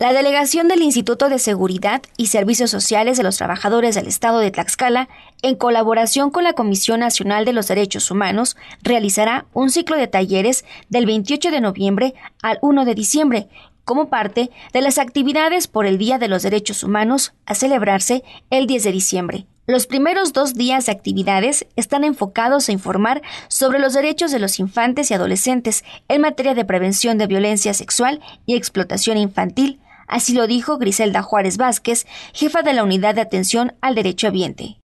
La delegación del Instituto de Seguridad y Servicios Sociales de los Trabajadores del Estado de Tlaxcala, en colaboración con la Comisión Nacional de los Derechos Humanos, realizará un ciclo de talleres del 28 de noviembre al 1 de diciembre como parte de las actividades por el Día de los Derechos Humanos a celebrarse el 10 de diciembre. Los primeros dos días de actividades están enfocados a informar sobre los derechos de los infantes y adolescentes en materia de prevención de violencia sexual y explotación infantil, Así lo dijo Griselda Juárez Vázquez, jefa de la Unidad de Atención al Derecho Habiente.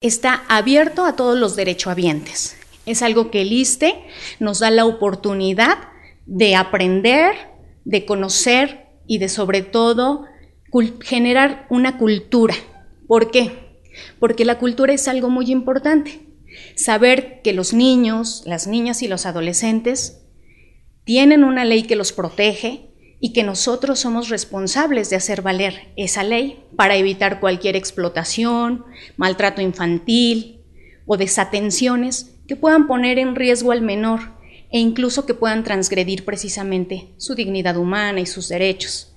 Está abierto a todos los derechohabientes. Es algo que el ISTE nos da la oportunidad de aprender, de conocer y de sobre todo generar una cultura. ¿Por qué? Porque la cultura es algo muy importante. Saber que los niños, las niñas y los adolescentes tienen una ley que los protege, y que nosotros somos responsables de hacer valer esa ley para evitar cualquier explotación, maltrato infantil o desatenciones que puedan poner en riesgo al menor e incluso que puedan transgredir precisamente su dignidad humana y sus derechos.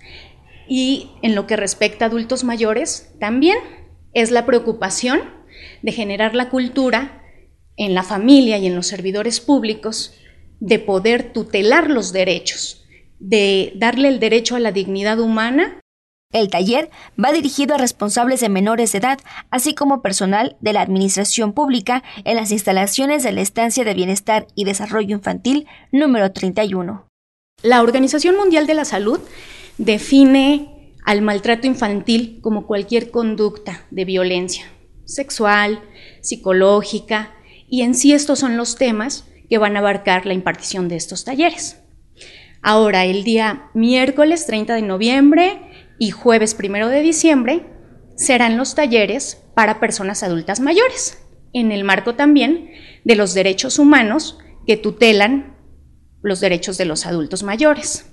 Y en lo que respecta a adultos mayores, también es la preocupación de generar la cultura en la familia y en los servidores públicos de poder tutelar los derechos de darle el derecho a la dignidad humana. El taller va dirigido a responsables de menores de edad, así como personal de la Administración Pública en las instalaciones de la Estancia de Bienestar y Desarrollo Infantil número 31. La Organización Mundial de la Salud define al maltrato infantil como cualquier conducta de violencia sexual, psicológica, y en sí estos son los temas que van a abarcar la impartición de estos talleres. Ahora, el día miércoles 30 de noviembre y jueves 1 de diciembre serán los talleres para personas adultas mayores, en el marco también de los derechos humanos que tutelan los derechos de los adultos mayores.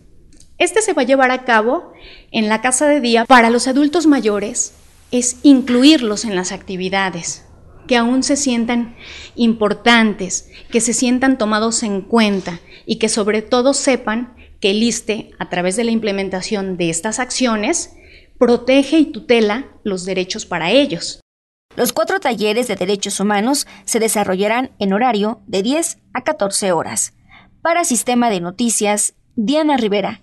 Este se va a llevar a cabo en la casa de día. Para los adultos mayores es incluirlos en las actividades, que aún se sientan importantes, que se sientan tomados en cuenta y que sobre todo sepan que el ISTE, a través de la implementación de estas acciones, protege y tutela los derechos para ellos. Los cuatro talleres de derechos humanos se desarrollarán en horario de 10 a 14 horas. Para Sistema de Noticias, Diana Rivera,